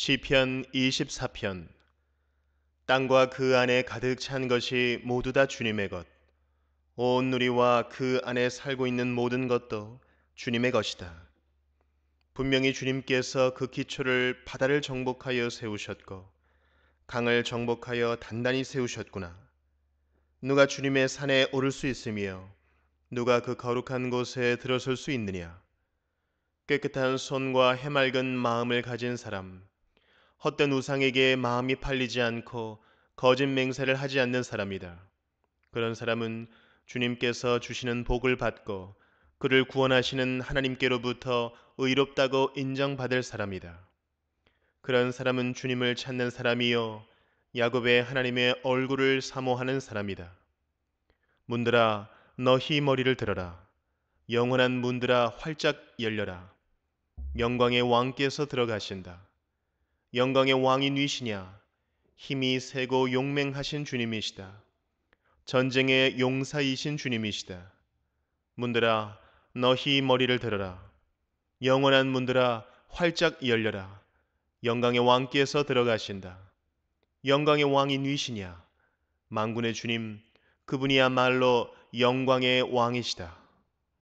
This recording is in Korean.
시편 24편 땅과 그 안에 가득 찬 것이 모두 다 주님의 것. 온 누리와 그 안에 살고 있는 모든 것도 주님의 것이다. 분명히 주님께서 그 기초를 바다를 정복하여 세우셨고 강을 정복하여 단단히 세우셨구나. 누가 주님의 산에 오를 수 있으며 누가 그 거룩한 곳에 들어설 수 있느냐? 깨끗한 손과 해맑은 마음을 가진 사람, 헛된 우상에게 마음이 팔리지 않고 거짓 맹세를 하지 않는 사람이다. 그런 사람은 주님께서 주시는 복을 받고 그를 구원하시는 하나님께로부터 의롭다고 인정받을 사람이다. 그런 사람은 주님을 찾는 사람이요 야곱의 하나님의 얼굴을 사모하는 사람이다. 문들아 너희 머리를 들어라. 영원한 문들아 활짝 열려라. 영광의 왕께서 들어가신다. 영광의 왕인위시냐 힘이 세고 용맹하신 주님이시다. 전쟁의 용사이신 주님이시다. 문들아 너희 머리를 들어라. 영원한 문들아 활짝 열려라. 영광의 왕께서 들어가신다. 영광의 왕인위시냐 망군의 주님 그분이야말로 영광의 왕이시다.